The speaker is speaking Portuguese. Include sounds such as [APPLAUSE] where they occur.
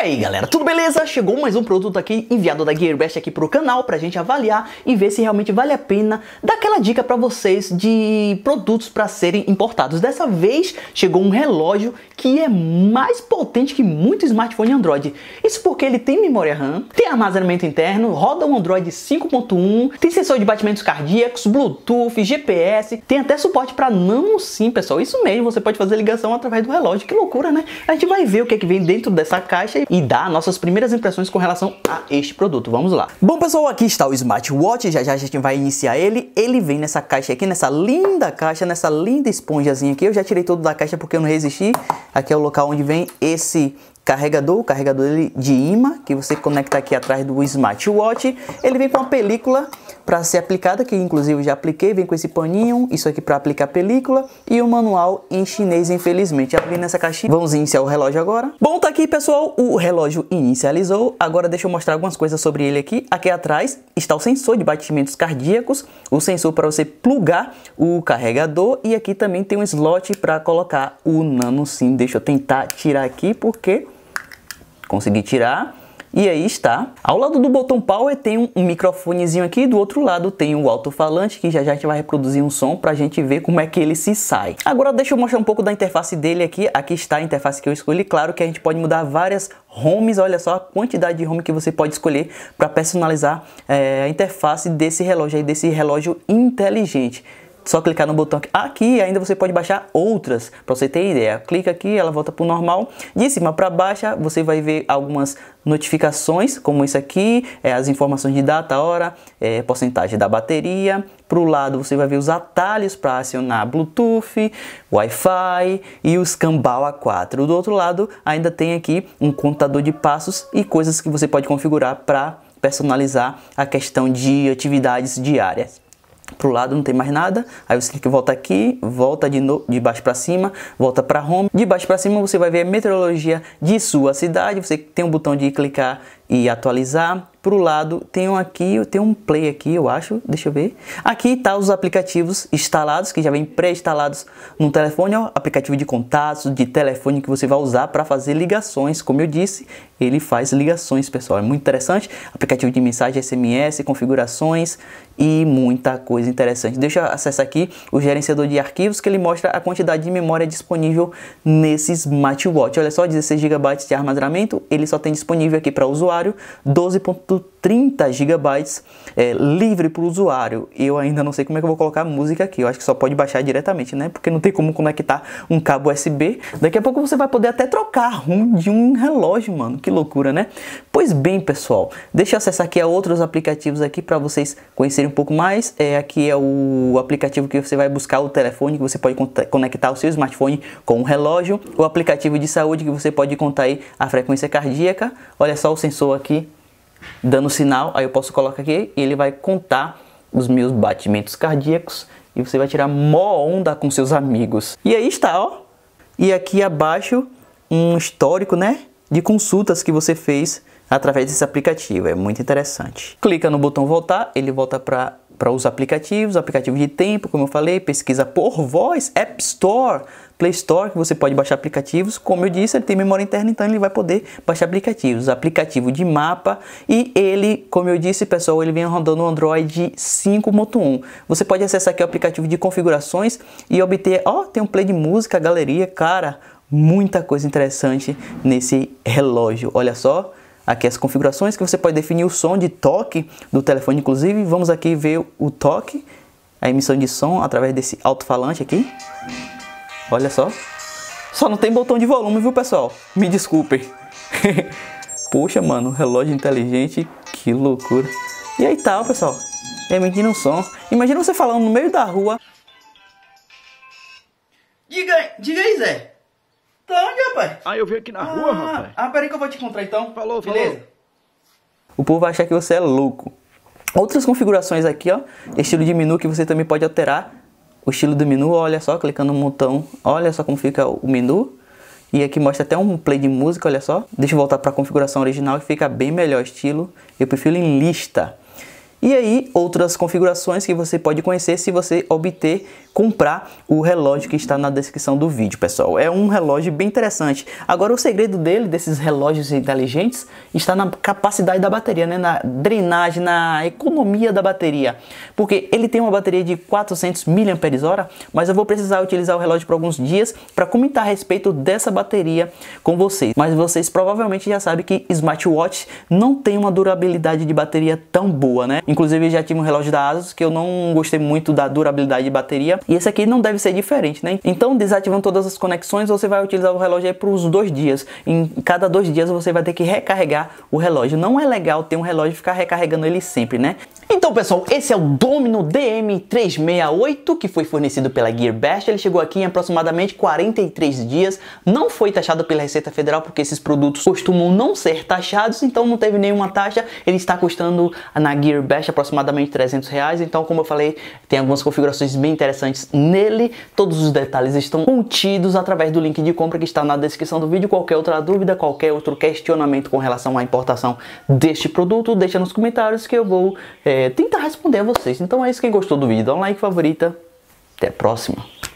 E aí galera, tudo beleza? Chegou mais um produto aqui enviado da Gearbest aqui pro canal pra gente avaliar e ver se realmente vale a pena dar aquela dica para vocês de produtos para serem importados. Dessa vez chegou um relógio que é mais potente que muito smartphone Android. Isso porque ele tem memória RAM, tem armazenamento interno, roda um Android 5.1, tem sensor de batimentos cardíacos, Bluetooth, GPS, tem até suporte para nano SIM, pessoal. Isso mesmo, você pode fazer ligação através do relógio. Que loucura, né? A gente vai ver o que é que vem dentro dessa caixa e e dar nossas primeiras impressões com relação a este produto. Vamos lá. Bom pessoal, aqui está o smartwatch, já já a gente vai iniciar ele. Ele vem nessa caixa aqui, nessa linda caixa, nessa linda esponjazinha aqui. Eu já tirei todo da caixa porque eu não resisti. Aqui é o local onde vem esse carregador, o carregador de imã, que você conecta aqui atrás do smartwatch. Ele vem com uma película para ser aplicada, que inclusive já apliquei, vem com esse paninho, isso aqui para aplicar a película e o manual em chinês, infelizmente. Abri nessa caixinha. Vamos iniciar o relógio agora. Bom, tá aqui, pessoal, o relógio inicializou. Agora deixa eu mostrar algumas coisas sobre ele aqui. Aqui atrás está o sensor de batimentos cardíacos, o sensor para você plugar o carregador e aqui também tem um slot para colocar o nano sim. Deixa eu tentar tirar aqui porque Consegui tirar. E aí está. Ao lado do botão power tem um, microfonezinho aqui, do outro lado tem o um alto-falante, que já já a gente vai reproduzir um som para a gente ver como é que ele se sai. Agora deixa eu mostrar um pouco da interface dele aqui. Aqui está a interface que eu escolhi. Claro que a gente pode mudar várias homes, olha só a quantidade de home que você pode escolher para personalizar é, a interface desse relógio aí, desse relógio inteligente só clicar no botão aqui. Aqui ainda você pode baixar outras, para você ter ideia. Clica aqui, ela volta para o normal. De cima para baixo, você vai ver algumas notificações, como isso aqui, é, as informações de data, hora, é, porcentagem da bateria. Para o lado, você vai ver os atalhos para acionar Bluetooth, Wi-Fi e os Scambal A4. Do outro lado, ainda tem aqui um contador de passos e coisas que você pode configurar para personalizar a questão de atividades diárias pro lado, não tem mais nada. Aí você clica que volta aqui, volta de, no, de baixo para cima, volta para home. De baixo para cima você vai ver a meteorologia de sua cidade. Você tem um botão de clicar e atualizar. Para o lado, tenho aqui, eu tenho um play aqui, eu acho, deixa eu ver. Aqui tá os aplicativos instalados, que já vem pré-instalados no telefone, ó, aplicativo de contatos, de telefone que você vai usar para fazer ligações, como eu disse, ele faz ligações, pessoal, é muito interessante. Aplicativo de mensagem, SMS, configurações e muita coisa interessante. Deixa eu acessar aqui o gerenciador de arquivos, que ele mostra a quantidade de memória disponível nesse smartwatch. Olha só, 16 GB de armazenamento, ele só tem disponível aqui para usuário usuário, 12.30 GB é, livre para o usuário. Eu ainda não sei como é que eu vou colocar a música aqui, eu acho que só pode baixar diretamente, né? Porque não tem como conectar um cabo USB. Daqui a pouco você vai poder até trocar um de um relógio, mano. Que loucura, né? Pois bem, pessoal, deixa eu acessar aqui a outros aplicativos aqui para vocês conhecerem um pouco mais. É, aqui é o aplicativo que você vai buscar o telefone, que você pode conectar o seu smartphone com o relógio. O aplicativo de saúde que você pode contar aí a frequência cardíaca. Olha só o sensor estou aqui dando sinal, aí eu posso colocar aqui e ele vai contar os meus batimentos cardíacos e você vai tirar mó onda com seus amigos. E aí está, ó. E aqui abaixo um histórico, né, de consultas que você fez através desse aplicativo. É muito interessante. Clica no botão voltar, ele volta para para os aplicativos, aplicativo de tempo, como eu falei, pesquisa por voz, App Store, Play Store, que você pode baixar aplicativos. Como eu disse, ele tem memória interna, então ele vai poder baixar aplicativos. Aplicativo de mapa e ele, como eu disse, pessoal, ele vem rodando o Android 5.1. Você pode acessar aqui o aplicativo de configurações e obter, ó, tem um play de música, galeria, cara, muita coisa interessante nesse relógio. Olha só aqui as configurações que você pode definir o som de toque do telefone, inclusive. Vamos aqui ver o toque, a emissão de som através desse alto-falante aqui. Olha só. Só não tem botão de volume, viu, pessoal? Me desculpem. [LAUGHS] Poxa, mano, relógio inteligente, que loucura. E aí tal, pessoal, emitindo um som. Imagina você falando no meio da rua. Diga, diga aí, Zé. Tá onde rapaz? Ah, eu vim aqui na ah, rua, rapaz. Ah, peraí que eu vou te encontrar então. Falou, Beleza? Falou. O povo vai achar que você é louco. Outras configurações aqui, ó. Estilo de menu que você também pode alterar. O estilo do menu, olha só, clicando no botão. Olha só como fica o menu. E aqui mostra até um play de música, olha só. Deixa eu voltar para a configuração original que fica bem melhor estilo. Eu prefiro em lista. E aí, outras configurações que você pode conhecer se você obter comprar o relógio que está na descrição do vídeo, pessoal. É um relógio bem interessante. Agora, o segredo dele, desses relógios inteligentes, está na capacidade da bateria, né? na drenagem, na economia da bateria. Porque ele tem uma bateria de 400 mAh, mas eu vou precisar utilizar o relógio por alguns dias para comentar a respeito dessa bateria com vocês. Mas vocês provavelmente já sabem que smartwatch não tem uma durabilidade de bateria tão boa, né? Inclusive, eu já tive um relógio da ASUS que eu não gostei muito da durabilidade de bateria e esse aqui não deve ser diferente, né? Então, desativando todas as conexões, você vai utilizar o relógio para os dois dias. Em cada dois dias você vai ter que recarregar o relógio. Não é legal ter um relógio e ficar recarregando ele sempre, né? Então, pessoal, esse é o Domino DM368 que foi fornecido pela GearBest. Ele chegou aqui em aproximadamente 43 dias. Não foi taxado pela Receita Federal porque esses produtos costumam não ser taxados, então não teve nenhuma taxa. Ele está custando na GearBest aproximadamente 300 reais. Então, como eu falei, tem algumas configurações bem interessantes nele. Todos os detalhes estão contidos através do link de compra que está na descrição do vídeo. Qualquer outra dúvida, qualquer outro questionamento com relação à importação deste produto, deixa nos comentários que eu vou é, tentar responder a vocês. Então é isso. Quem gostou do vídeo, dá um like, favorita. Até a próxima.